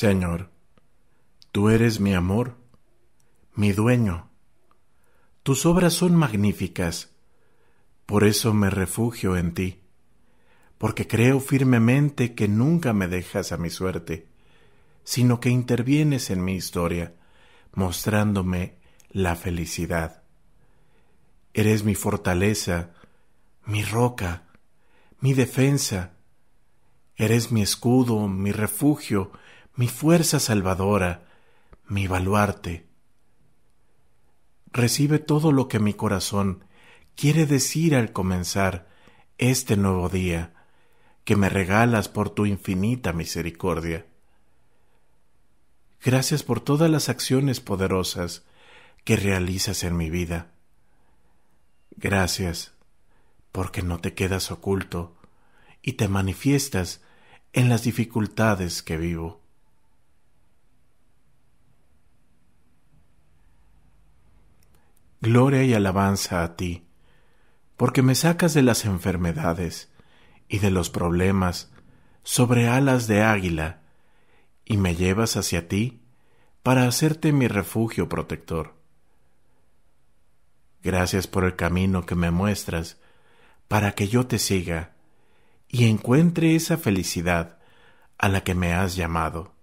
Señor, tú eres mi amor, mi dueño. Tus obras son magníficas, por eso me refugio en ti, porque creo firmemente que nunca me dejas a mi suerte, sino que intervienes en mi historia, mostrándome la felicidad. Eres mi fortaleza, mi roca, mi defensa. Eres mi escudo, mi refugio, mi fuerza salvadora, mi baluarte. Recibe todo lo que mi corazón quiere decir al comenzar este nuevo día que me regalas por tu infinita misericordia. Gracias por todas las acciones poderosas que realizas en mi vida. Gracias porque no te quedas oculto y te manifiestas en las dificultades que vivo. gloria y alabanza a ti, porque me sacas de las enfermedades y de los problemas sobre alas de águila, y me llevas hacia ti para hacerte mi refugio protector. Gracias por el camino que me muestras para que yo te siga y encuentre esa felicidad a la que me has llamado.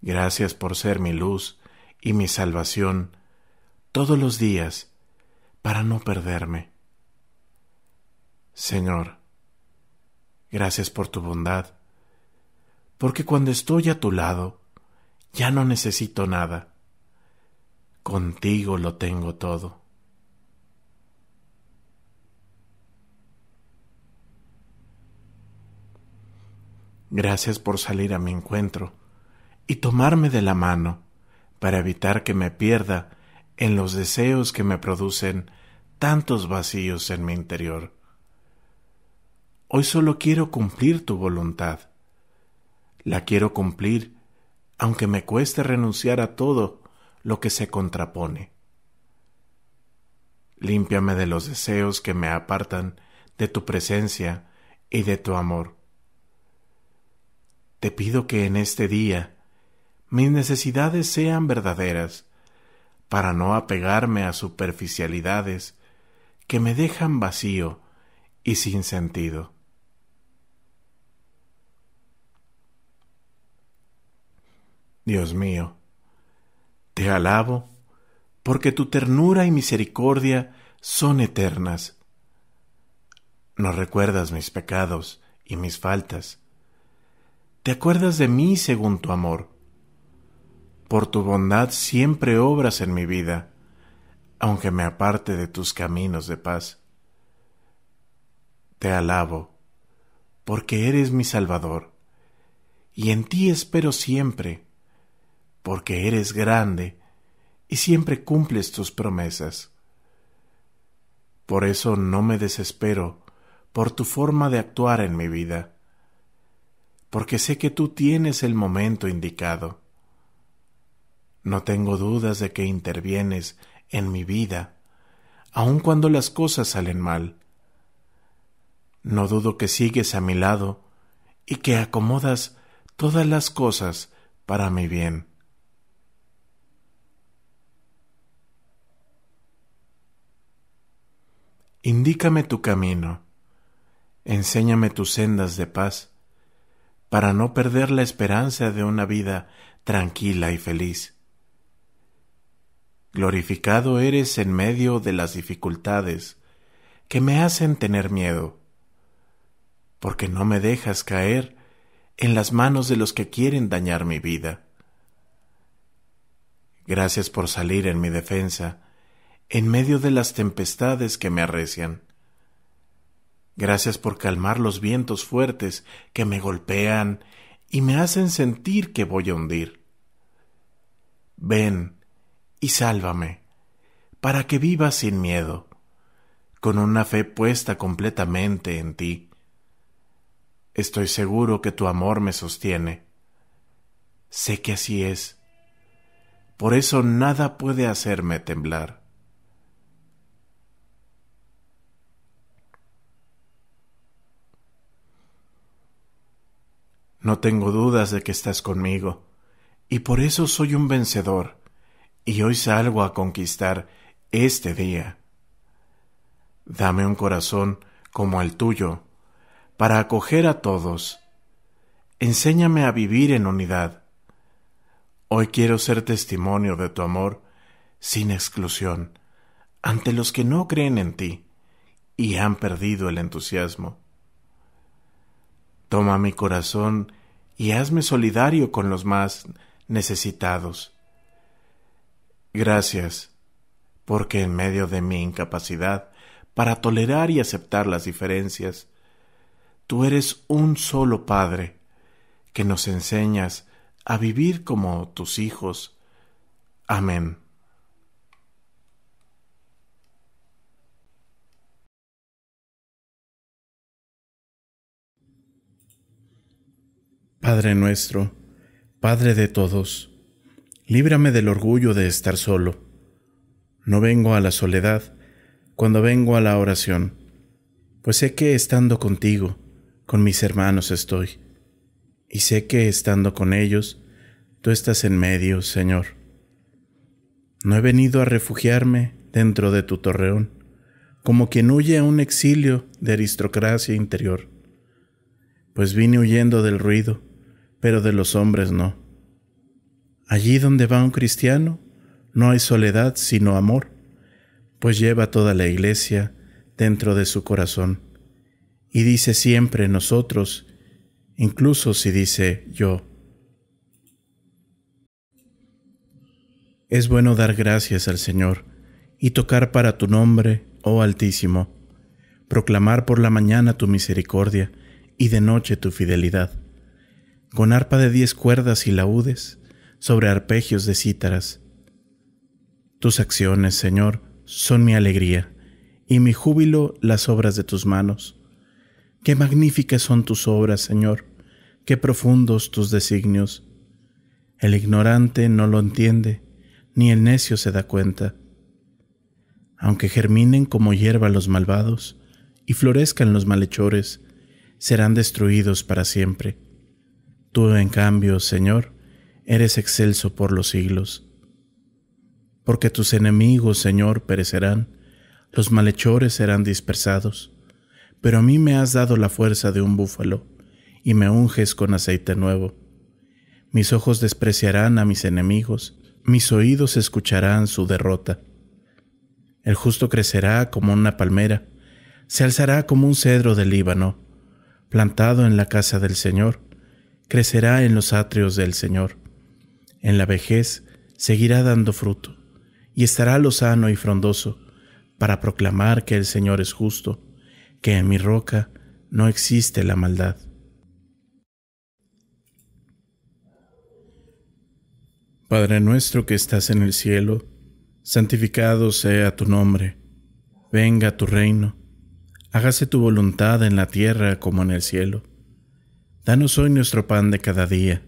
Gracias por ser mi luz y mi salvación todos los días para no perderme. Señor, gracias por tu bondad, porque cuando estoy a tu lado, ya no necesito nada. Contigo lo tengo todo. Gracias por salir a mi encuentro y tomarme de la mano para evitar que me pierda en los deseos que me producen tantos vacíos en mi interior. Hoy solo quiero cumplir tu voluntad. La quiero cumplir, aunque me cueste renunciar a todo lo que se contrapone. Límpiame de los deseos que me apartan de tu presencia y de tu amor. Te pido que en este día mis necesidades sean verdaderas para no apegarme a superficialidades que me dejan vacío y sin sentido. Dios mío, te alabo porque tu ternura y misericordia son eternas. No recuerdas mis pecados y mis faltas. Te acuerdas de mí según tu amor por tu bondad siempre obras en mi vida, aunque me aparte de tus caminos de paz. Te alabo, porque eres mi Salvador, y en ti espero siempre, porque eres grande y siempre cumples tus promesas. Por eso no me desespero por tu forma de actuar en mi vida, porque sé que tú tienes el momento indicado no tengo dudas de que intervienes en mi vida, aun cuando las cosas salen mal. No dudo que sigues a mi lado y que acomodas todas las cosas para mi bien. Indícame tu camino, enséñame tus sendas de paz, para no perder la esperanza de una vida tranquila y feliz glorificado eres en medio de las dificultades que me hacen tener miedo, porque no me dejas caer en las manos de los que quieren dañar mi vida. Gracias por salir en mi defensa, en medio de las tempestades que me arrecian. Gracias por calmar los vientos fuertes que me golpean y me hacen sentir que voy a hundir. Ven, y sálvame, para que viva sin miedo, con una fe puesta completamente en ti. Estoy seguro que tu amor me sostiene. Sé que así es. Por eso nada puede hacerme temblar. No tengo dudas de que estás conmigo, y por eso soy un vencedor y hoy salgo a conquistar este día. Dame un corazón como el tuyo, para acoger a todos. Enséñame a vivir en unidad. Hoy quiero ser testimonio de tu amor sin exclusión ante los que no creen en ti y han perdido el entusiasmo. Toma mi corazón y hazme solidario con los más necesitados. Gracias, porque en medio de mi incapacidad para tolerar y aceptar las diferencias, tú eres un solo Padre, que nos enseñas a vivir como tus hijos. Amén. Padre nuestro, Padre de todos, Líbrame del orgullo de estar solo. No vengo a la soledad cuando vengo a la oración, pues sé que estando contigo, con mis hermanos estoy, y sé que estando con ellos, tú estás en medio, Señor. No he venido a refugiarme dentro de tu torreón, como quien huye a un exilio de aristocracia interior, pues vine huyendo del ruido, pero de los hombres no Allí donde va un cristiano, no hay soledad sino amor, pues lleva toda la iglesia dentro de su corazón. Y dice siempre nosotros, incluso si dice yo. Es bueno dar gracias al Señor y tocar para tu nombre, oh Altísimo, proclamar por la mañana tu misericordia y de noche tu fidelidad. Con arpa de diez cuerdas y laúdes, sobre arpegios de cítaras. Tus acciones, Señor, son mi alegría, y mi júbilo las obras de tus manos. Qué magníficas son tus obras, Señor, qué profundos tus designios. El ignorante no lo entiende, ni el necio se da cuenta. Aunque germinen como hierba los malvados, y florezcan los malhechores, serán destruidos para siempre. Tú, en cambio, Señor, eres excelso por los siglos. Porque tus enemigos, Señor, perecerán, los malhechores serán dispersados, pero a mí me has dado la fuerza de un búfalo, y me unges con aceite nuevo. Mis ojos despreciarán a mis enemigos, mis oídos escucharán su derrota. El justo crecerá como una palmera, se alzará como un cedro del Líbano, plantado en la casa del Señor, crecerá en los atrios del Señor. En la vejez seguirá dando fruto y estará lozano y frondoso para proclamar que el Señor es justo, que en mi roca no existe la maldad. Padre nuestro que estás en el cielo, santificado sea tu nombre, venga tu reino, hágase tu voluntad en la tierra como en el cielo. Danos hoy nuestro pan de cada día